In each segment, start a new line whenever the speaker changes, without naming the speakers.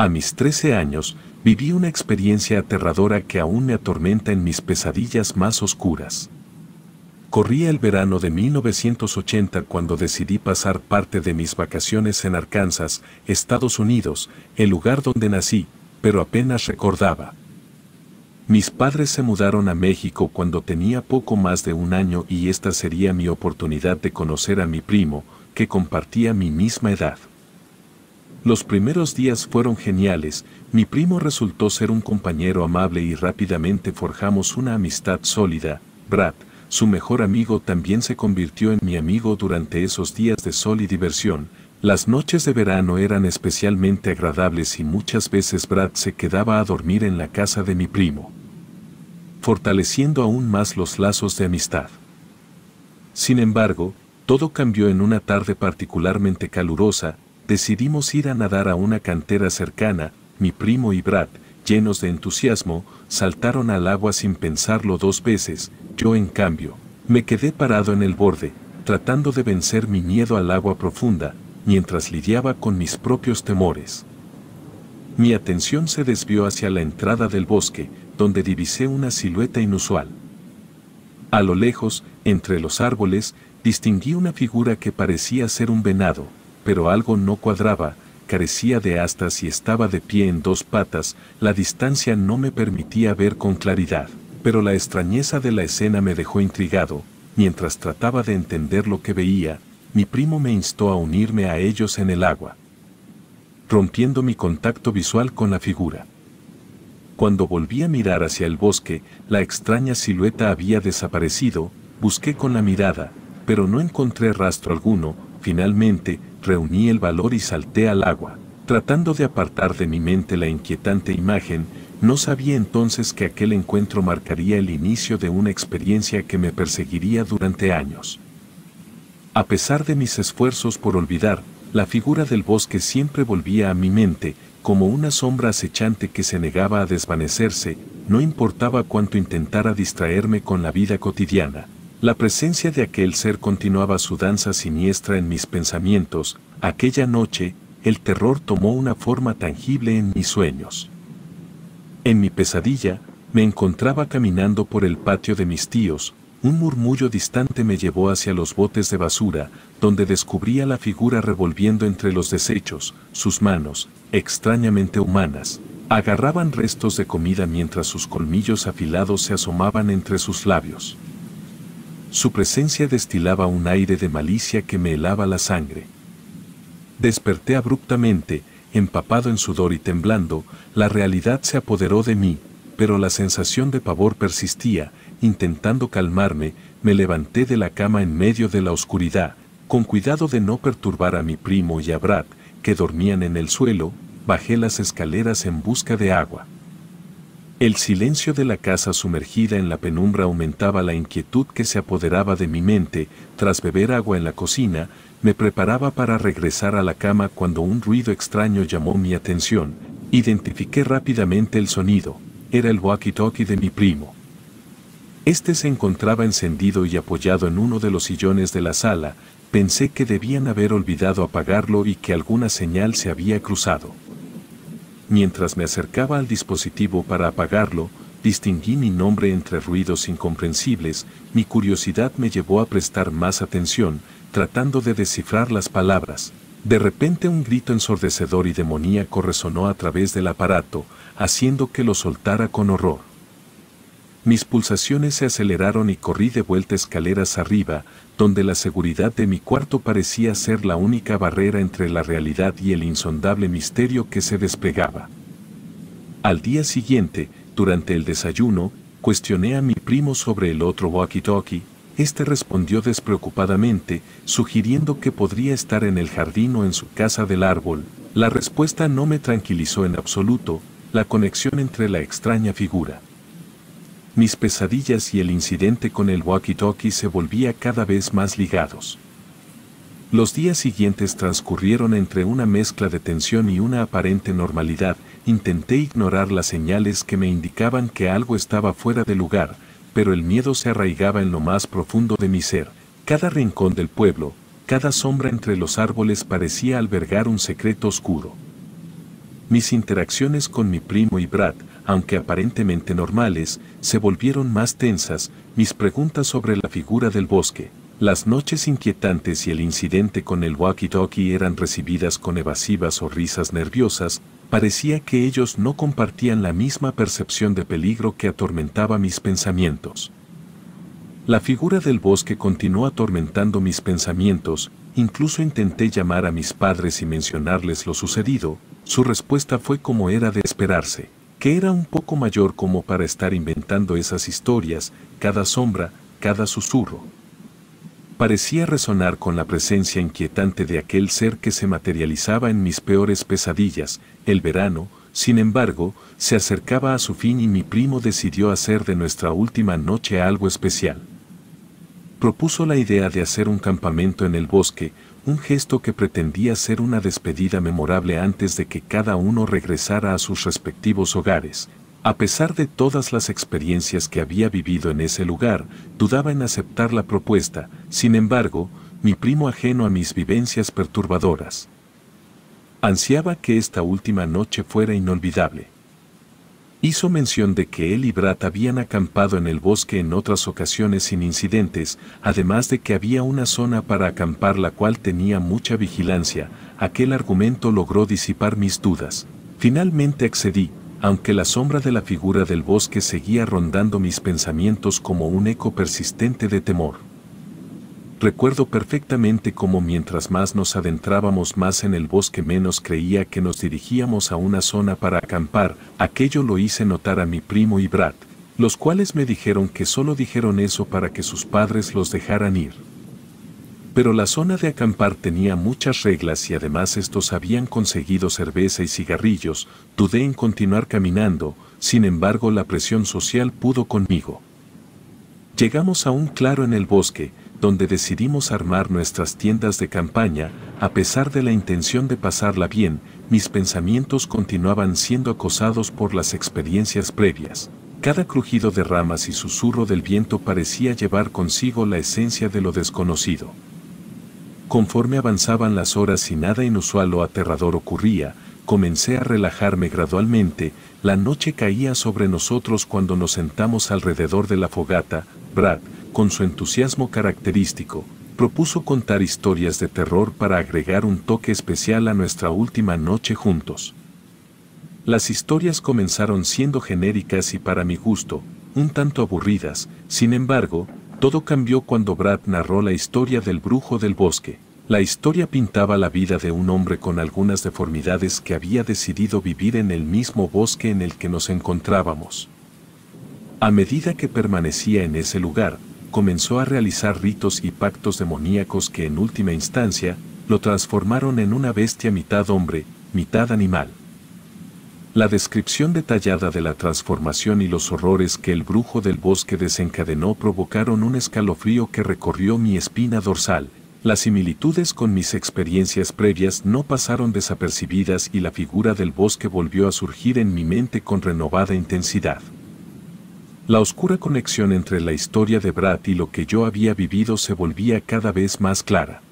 A mis 13 años, viví una experiencia aterradora que aún me atormenta en mis pesadillas más oscuras. Corría el verano de 1980 cuando decidí pasar parte de mis vacaciones en Arkansas, Estados Unidos, el lugar donde nací, pero apenas recordaba. Mis padres se mudaron a México cuando tenía poco más de un año y esta sería mi oportunidad de conocer a mi primo, que compartía mi misma edad. Los primeros días fueron geniales, mi primo resultó ser un compañero amable y rápidamente forjamos una amistad sólida. Brad, su mejor amigo, también se convirtió en mi amigo durante esos días de sol y diversión. Las noches de verano eran especialmente agradables y muchas veces Brad se quedaba a dormir en la casa de mi primo, fortaleciendo aún más los lazos de amistad. Sin embargo, todo cambió en una tarde particularmente calurosa, decidimos ir a nadar a una cantera cercana, mi primo y Brad, llenos de entusiasmo, saltaron al agua sin pensarlo dos veces, yo en cambio, me quedé parado en el borde, tratando de vencer mi miedo al agua profunda, mientras lidiaba con mis propios temores. Mi atención se desvió hacia la entrada del bosque, donde divisé una silueta inusual. A lo lejos, entre los árboles, distinguí una figura que parecía ser un venado, pero algo no cuadraba, carecía de astas y estaba de pie en dos patas, la distancia no me permitía ver con claridad, pero la extrañeza de la escena me dejó intrigado, mientras trataba de entender lo que veía, mi primo me instó a unirme a ellos en el agua, rompiendo mi contacto visual con la figura. Cuando volví a mirar hacia el bosque, la extraña silueta había desaparecido, busqué con la mirada, pero no encontré rastro alguno, Finalmente, reuní el valor y salté al agua. Tratando de apartar de mi mente la inquietante imagen, no sabía entonces que aquel encuentro marcaría el inicio de una experiencia que me perseguiría durante años. A pesar de mis esfuerzos por olvidar, la figura del bosque siempre volvía a mi mente, como una sombra acechante que se negaba a desvanecerse, no importaba cuánto intentara distraerme con la vida cotidiana. La presencia de aquel ser continuaba su danza siniestra en mis pensamientos, aquella noche, el terror tomó una forma tangible en mis sueños. En mi pesadilla, me encontraba caminando por el patio de mis tíos, un murmullo distante me llevó hacia los botes de basura, donde descubría la figura revolviendo entre los desechos, sus manos, extrañamente humanas, agarraban restos de comida mientras sus colmillos afilados se asomaban entre sus labios. Su presencia destilaba un aire de malicia que me helaba la sangre. Desperté abruptamente, empapado en sudor y temblando, la realidad se apoderó de mí, pero la sensación de pavor persistía, intentando calmarme, me levanté de la cama en medio de la oscuridad, con cuidado de no perturbar a mi primo y a Brad, que dormían en el suelo, bajé las escaleras en busca de agua. El silencio de la casa sumergida en la penumbra aumentaba la inquietud que se apoderaba de mi mente. Tras beber agua en la cocina, me preparaba para regresar a la cama cuando un ruido extraño llamó mi atención. Identifiqué rápidamente el sonido. Era el walkie-talkie de mi primo. Este se encontraba encendido y apoyado en uno de los sillones de la sala. Pensé que debían haber olvidado apagarlo y que alguna señal se había cruzado. Mientras me acercaba al dispositivo para apagarlo, distinguí mi nombre entre ruidos incomprensibles, mi curiosidad me llevó a prestar más atención, tratando de descifrar las palabras. De repente un grito ensordecedor y demoníaco resonó a través del aparato, haciendo que lo soltara con horror. Mis pulsaciones se aceleraron y corrí de vuelta escaleras arriba, donde la seguridad de mi cuarto parecía ser la única barrera entre la realidad y el insondable misterio que se desplegaba. Al día siguiente, durante el desayuno, cuestioné a mi primo sobre el otro walkie-talkie, este respondió despreocupadamente, sugiriendo que podría estar en el jardín o en su casa del árbol. La respuesta no me tranquilizó en absoluto, la conexión entre la extraña figura mis pesadillas y el incidente con el walkie-talkie se volvía cada vez más ligados. Los días siguientes transcurrieron entre una mezcla de tensión y una aparente normalidad, intenté ignorar las señales que me indicaban que algo estaba fuera de lugar, pero el miedo se arraigaba en lo más profundo de mi ser, cada rincón del pueblo, cada sombra entre los árboles parecía albergar un secreto oscuro. Mis interacciones con mi primo y Brad, aunque aparentemente normales, se volvieron más tensas, mis preguntas sobre la figura del bosque, las noches inquietantes y el incidente con el walkie-talkie eran recibidas con evasivas o risas nerviosas, parecía que ellos no compartían la misma percepción de peligro que atormentaba mis pensamientos. La figura del bosque continuó atormentando mis pensamientos, incluso intenté llamar a mis padres y mencionarles lo sucedido, su respuesta fue como era de esperarse que era un poco mayor como para estar inventando esas historias, cada sombra, cada susurro. Parecía resonar con la presencia inquietante de aquel ser que se materializaba en mis peores pesadillas, el verano, sin embargo, se acercaba a su fin y mi primo decidió hacer de nuestra última noche algo especial propuso la idea de hacer un campamento en el bosque, un gesto que pretendía ser una despedida memorable antes de que cada uno regresara a sus respectivos hogares. A pesar de todas las experiencias que había vivido en ese lugar, dudaba en aceptar la propuesta, sin embargo, mi primo ajeno a mis vivencias perturbadoras. Ansiaba que esta última noche fuera inolvidable. Hizo mención de que él y Brat habían acampado en el bosque en otras ocasiones sin incidentes, además de que había una zona para acampar la cual tenía mucha vigilancia, aquel argumento logró disipar mis dudas. Finalmente accedí, aunque la sombra de la figura del bosque seguía rondando mis pensamientos como un eco persistente de temor. Recuerdo perfectamente cómo mientras más nos adentrábamos más en el bosque menos creía que nos dirigíamos a una zona para acampar, aquello lo hice notar a mi primo y Brad, los cuales me dijeron que solo dijeron eso para que sus padres los dejaran ir. Pero la zona de acampar tenía muchas reglas y además estos habían conseguido cerveza y cigarrillos, dudé en continuar caminando, sin embargo la presión social pudo conmigo. Llegamos a un claro en el bosque, donde decidimos armar nuestras tiendas de campaña, a pesar de la intención de pasarla bien, mis pensamientos continuaban siendo acosados por las experiencias previas. Cada crujido de ramas y susurro del viento parecía llevar consigo la esencia de lo desconocido. Conforme avanzaban las horas y nada inusual o aterrador ocurría, comencé a relajarme gradualmente, la noche caía sobre nosotros cuando nos sentamos alrededor de la fogata, Brad, con su entusiasmo característico, propuso contar historias de terror para agregar un toque especial a nuestra última noche juntos. Las historias comenzaron siendo genéricas y para mi gusto, un tanto aburridas, sin embargo, todo cambió cuando Brad narró la historia del brujo del bosque. La historia pintaba la vida de un hombre con algunas deformidades que había decidido vivir en el mismo bosque en el que nos encontrábamos. A medida que permanecía en ese lugar, comenzó a realizar ritos y pactos demoníacos que en última instancia lo transformaron en una bestia mitad hombre, mitad animal. La descripción detallada de la transformación y los horrores que el brujo del bosque desencadenó provocaron un escalofrío que recorrió mi espina dorsal. Las similitudes con mis experiencias previas no pasaron desapercibidas y la figura del bosque volvió a surgir en mi mente con renovada intensidad. La oscura conexión entre la historia de Brad y lo que yo había vivido se volvía cada vez más clara.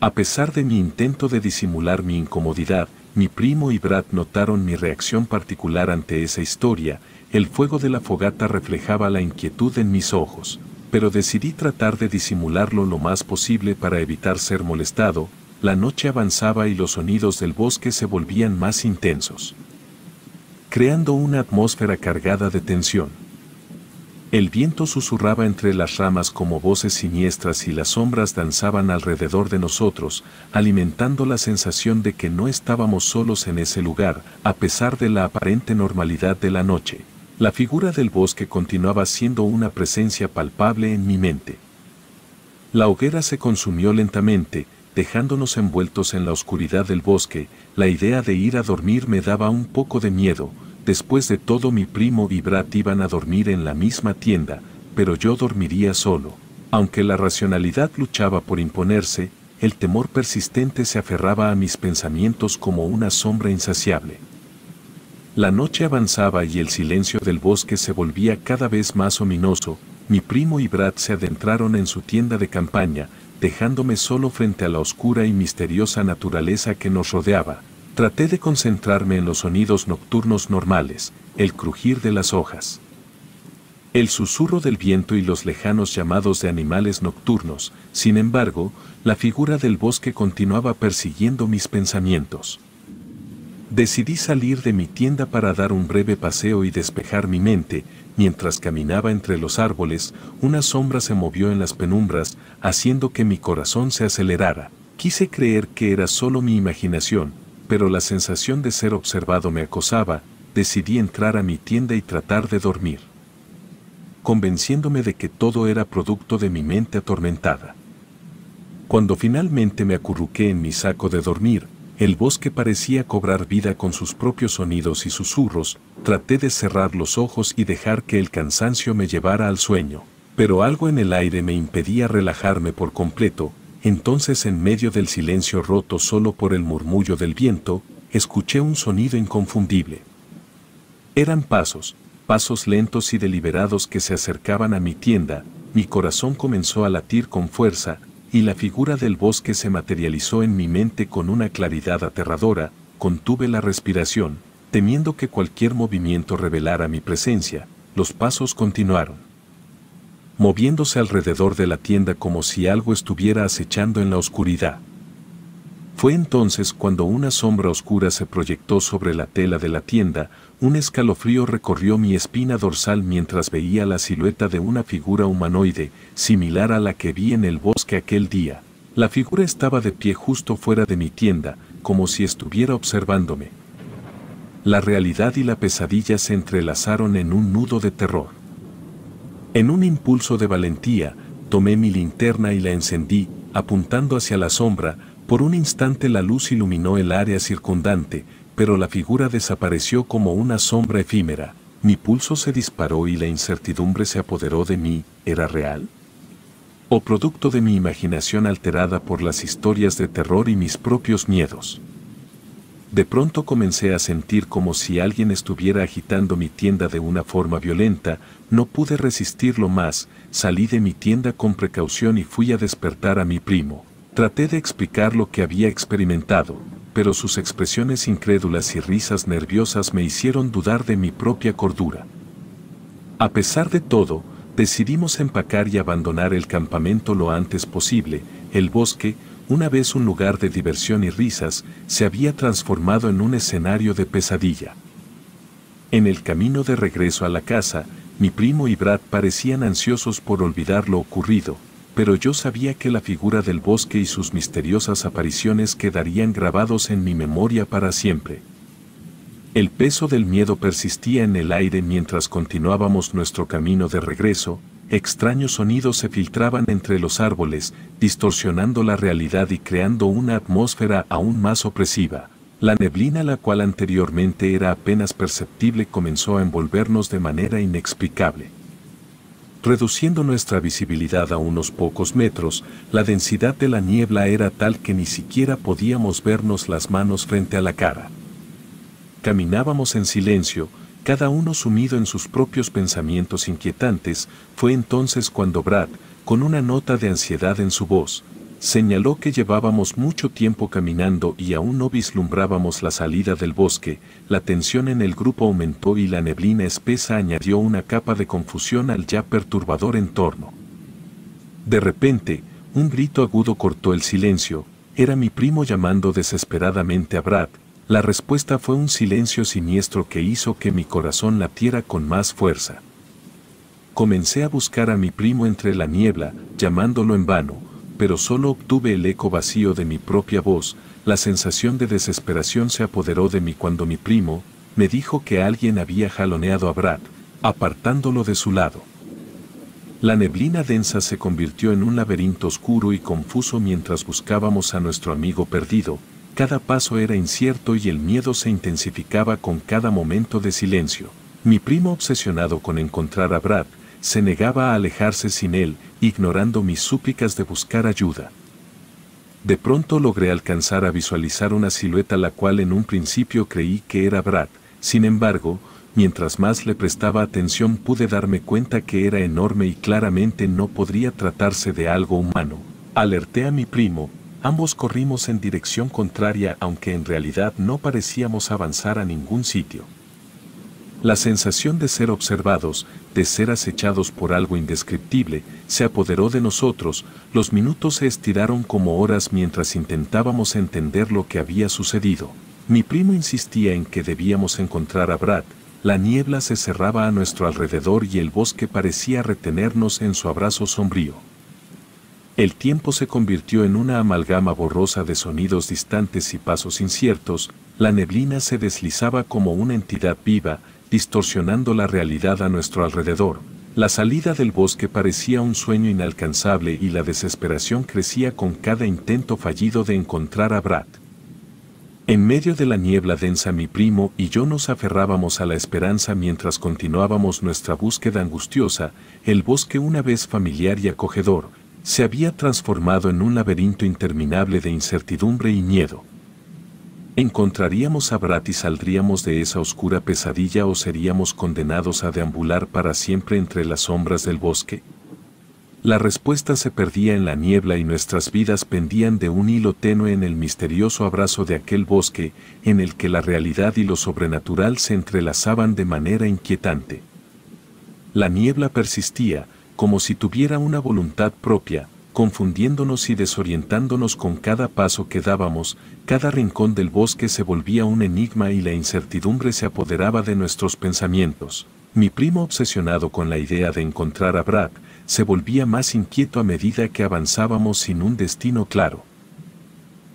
A pesar de mi intento de disimular mi incomodidad, mi primo y Brad notaron mi reacción particular ante esa historia, el fuego de la fogata reflejaba la inquietud en mis ojos, pero decidí tratar de disimularlo lo más posible para evitar ser molestado, la noche avanzaba y los sonidos del bosque se volvían más intensos, creando una atmósfera cargada de tensión. El viento susurraba entre las ramas como voces siniestras y las sombras danzaban alrededor de nosotros, alimentando la sensación de que no estábamos solos en ese lugar, a pesar de la aparente normalidad de la noche. La figura del bosque continuaba siendo una presencia palpable en mi mente. La hoguera se consumió lentamente, dejándonos envueltos en la oscuridad del bosque, la idea de ir a dormir me daba un poco de miedo, Después de todo mi primo y Brad iban a dormir en la misma tienda, pero yo dormiría solo. Aunque la racionalidad luchaba por imponerse, el temor persistente se aferraba a mis pensamientos como una sombra insaciable. La noche avanzaba y el silencio del bosque se volvía cada vez más ominoso, mi primo y Brad se adentraron en su tienda de campaña, dejándome solo frente a la oscura y misteriosa naturaleza que nos rodeaba, Traté de concentrarme en los sonidos nocturnos normales, el crujir de las hojas. El susurro del viento y los lejanos llamados de animales nocturnos, sin embargo, la figura del bosque continuaba persiguiendo mis pensamientos. Decidí salir de mi tienda para dar un breve paseo y despejar mi mente, mientras caminaba entre los árboles, una sombra se movió en las penumbras, haciendo que mi corazón se acelerara. Quise creer que era solo mi imaginación, pero la sensación de ser observado me acosaba, decidí entrar a mi tienda y tratar de dormir, convenciéndome de que todo era producto de mi mente atormentada. Cuando finalmente me acurruqué en mi saco de dormir, el bosque parecía cobrar vida con sus propios sonidos y susurros, traté de cerrar los ojos y dejar que el cansancio me llevara al sueño, pero algo en el aire me impedía relajarme por completo, entonces en medio del silencio roto solo por el murmullo del viento, escuché un sonido inconfundible. Eran pasos, pasos lentos y deliberados que se acercaban a mi tienda, mi corazón comenzó a latir con fuerza, y la figura del bosque se materializó en mi mente con una claridad aterradora, contuve la respiración, temiendo que cualquier movimiento revelara mi presencia, los pasos continuaron moviéndose alrededor de la tienda como si algo estuviera acechando en la oscuridad. Fue entonces cuando una sombra oscura se proyectó sobre la tela de la tienda, un escalofrío recorrió mi espina dorsal mientras veía la silueta de una figura humanoide, similar a la que vi en el bosque aquel día. La figura estaba de pie justo fuera de mi tienda, como si estuviera observándome. La realidad y la pesadilla se entrelazaron en un nudo de terror. En un impulso de valentía, tomé mi linterna y la encendí, apuntando hacia la sombra, por un instante la luz iluminó el área circundante, pero la figura desapareció como una sombra efímera, mi pulso se disparó y la incertidumbre se apoderó de mí, ¿era real? ¿O producto de mi imaginación alterada por las historias de terror y mis propios miedos? de pronto comencé a sentir como si alguien estuviera agitando mi tienda de una forma violenta, no pude resistirlo más, salí de mi tienda con precaución y fui a despertar a mi primo. Traté de explicar lo que había experimentado, pero sus expresiones incrédulas y risas nerviosas me hicieron dudar de mi propia cordura. A pesar de todo, decidimos empacar y abandonar el campamento lo antes posible, el bosque, una vez un lugar de diversión y risas, se había transformado en un escenario de pesadilla. En el camino de regreso a la casa, mi primo y Brad parecían ansiosos por olvidar lo ocurrido, pero yo sabía que la figura del bosque y sus misteriosas apariciones quedarían grabados en mi memoria para siempre. El peso del miedo persistía en el aire mientras continuábamos nuestro camino de regreso, extraños sonidos se filtraban entre los árboles, distorsionando la realidad y creando una atmósfera aún más opresiva. La neblina la cual anteriormente era apenas perceptible comenzó a envolvernos de manera inexplicable. Reduciendo nuestra visibilidad a unos pocos metros, la densidad de la niebla era tal que ni siquiera podíamos vernos las manos frente a la cara. Caminábamos en silencio, cada uno sumido en sus propios pensamientos inquietantes, fue entonces cuando Brad, con una nota de ansiedad en su voz, señaló que llevábamos mucho tiempo caminando y aún no vislumbrábamos la salida del bosque, la tensión en el grupo aumentó y la neblina espesa añadió una capa de confusión al ya perturbador entorno. De repente, un grito agudo cortó el silencio, era mi primo llamando desesperadamente a Brad, la respuesta fue un silencio siniestro que hizo que mi corazón latiera con más fuerza. Comencé a buscar a mi primo entre la niebla, llamándolo en vano, pero solo obtuve el eco vacío de mi propia voz, la sensación de desesperación se apoderó de mí cuando mi primo me dijo que alguien había jaloneado a Brad, apartándolo de su lado. La neblina densa se convirtió en un laberinto oscuro y confuso mientras buscábamos a nuestro amigo perdido, cada paso era incierto y el miedo se intensificaba con cada momento de silencio. Mi primo obsesionado con encontrar a Brad, se negaba a alejarse sin él, ignorando mis súplicas de buscar ayuda. De pronto logré alcanzar a visualizar una silueta la cual en un principio creí que era Brad, sin embargo, mientras más le prestaba atención pude darme cuenta que era enorme y claramente no podría tratarse de algo humano. Alerté a mi primo, ambos corrimos en dirección contraria aunque en realidad no parecíamos avanzar a ningún sitio. La sensación de ser observados, de ser acechados por algo indescriptible, se apoderó de nosotros, los minutos se estiraron como horas mientras intentábamos entender lo que había sucedido. Mi primo insistía en que debíamos encontrar a Brad, la niebla se cerraba a nuestro alrededor y el bosque parecía retenernos en su abrazo sombrío. El tiempo se convirtió en una amalgama borrosa de sonidos distantes y pasos inciertos, la neblina se deslizaba como una entidad viva, distorsionando la realidad a nuestro alrededor. La salida del bosque parecía un sueño inalcanzable y la desesperación crecía con cada intento fallido de encontrar a Brad. En medio de la niebla densa mi primo y yo nos aferrábamos a la esperanza mientras continuábamos nuestra búsqueda angustiosa, el bosque una vez familiar y acogedor, se había transformado en un laberinto interminable de incertidumbre y miedo. ¿Encontraríamos a Brat y saldríamos de esa oscura pesadilla o seríamos condenados a deambular para siempre entre las sombras del bosque? La respuesta se perdía en la niebla y nuestras vidas pendían de un hilo tenue en el misterioso abrazo de aquel bosque en el que la realidad y lo sobrenatural se entrelazaban de manera inquietante. La niebla persistía, como si tuviera una voluntad propia, confundiéndonos y desorientándonos con cada paso que dábamos, cada rincón del bosque se volvía un enigma y la incertidumbre se apoderaba de nuestros pensamientos. Mi primo obsesionado con la idea de encontrar a Brad, se volvía más inquieto a medida que avanzábamos sin un destino claro.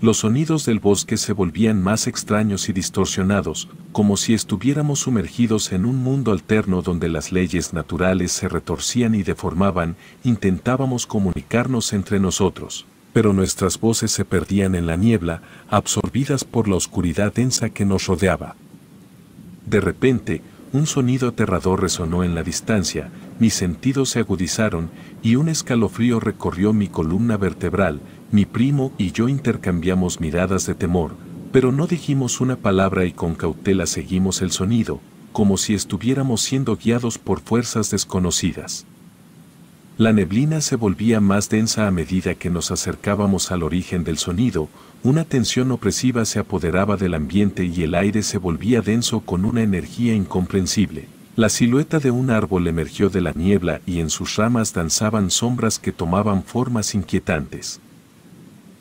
Los sonidos del bosque se volvían más extraños y distorsionados, como si estuviéramos sumergidos en un mundo alterno donde las leyes naturales se retorcían y deformaban, intentábamos comunicarnos entre nosotros, pero nuestras voces se perdían en la niebla, absorbidas por la oscuridad densa que nos rodeaba. De repente, un sonido aterrador resonó en la distancia, mis sentidos se agudizaron y un escalofrío recorrió mi columna vertebral, mi primo y yo intercambiamos miradas de temor, pero no dijimos una palabra y con cautela seguimos el sonido, como si estuviéramos siendo guiados por fuerzas desconocidas. La neblina se volvía más densa a medida que nos acercábamos al origen del sonido, una tensión opresiva se apoderaba del ambiente y el aire se volvía denso con una energía incomprensible. La silueta de un árbol emergió de la niebla y en sus ramas danzaban sombras que tomaban formas inquietantes.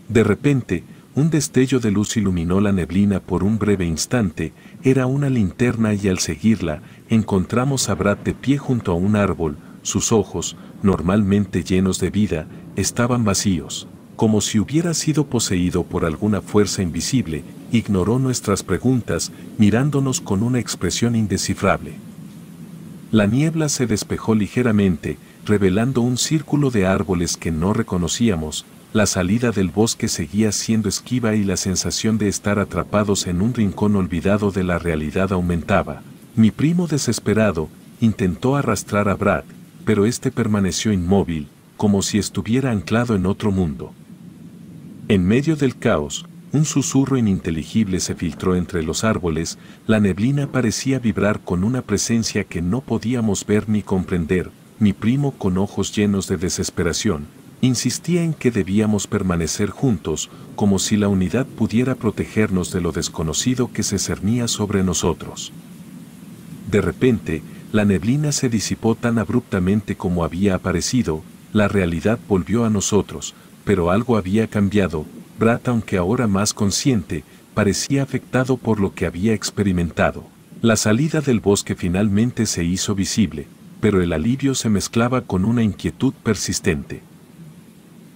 De repente, un destello de luz iluminó la neblina por un breve instante, era una linterna y al seguirla, encontramos a Brad de pie junto a un árbol, sus ojos, normalmente llenos de vida, estaban vacíos, como si hubiera sido poseído por alguna fuerza invisible, ignoró nuestras preguntas, mirándonos con una expresión indescifrable. La niebla se despejó ligeramente, revelando un círculo de árboles que no reconocíamos, la salida del bosque seguía siendo esquiva y la sensación de estar atrapados en un rincón olvidado de la realidad aumentaba. Mi primo desesperado intentó arrastrar a Brad, pero este permaneció inmóvil, como si estuviera anclado en otro mundo. En medio del caos, un susurro ininteligible se filtró entre los árboles, la neblina parecía vibrar con una presencia que no podíamos ver ni comprender, mi primo con ojos llenos de desesperación, insistía en que debíamos permanecer juntos, como si la unidad pudiera protegernos de lo desconocido que se cernía sobre nosotros. De repente, la neblina se disipó tan abruptamente como había aparecido, la realidad volvió a nosotros, pero algo había cambiado, Brat aunque ahora más consciente, parecía afectado por lo que había experimentado. La salida del bosque finalmente se hizo visible, pero el alivio se mezclaba con una inquietud persistente.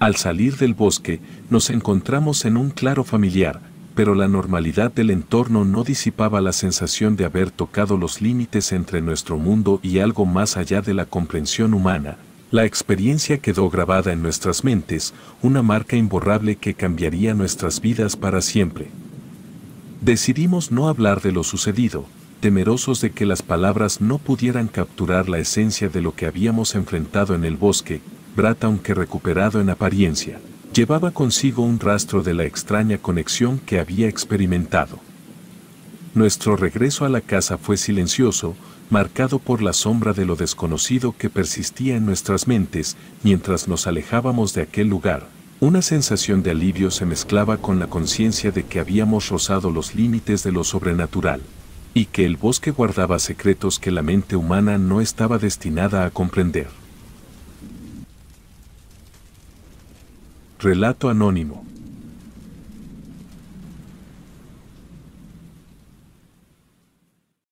Al salir del bosque, nos encontramos en un claro familiar, pero la normalidad del entorno no disipaba la sensación de haber tocado los límites entre nuestro mundo y algo más allá de la comprensión humana. La experiencia quedó grabada en nuestras mentes, una marca imborrable que cambiaría nuestras vidas para siempre. Decidimos no hablar de lo sucedido, temerosos de que las palabras no pudieran capturar la esencia de lo que habíamos enfrentado en el bosque, Brat aunque recuperado en apariencia, llevaba consigo un rastro de la extraña conexión que había experimentado. Nuestro regreso a la casa fue silencioso, marcado por la sombra de lo desconocido que persistía en nuestras mentes mientras nos alejábamos de aquel lugar. Una sensación de alivio se mezclaba con la conciencia de que habíamos rozado los límites de lo sobrenatural, y que el bosque guardaba secretos que la mente humana no estaba destinada a comprender. Relato anónimo.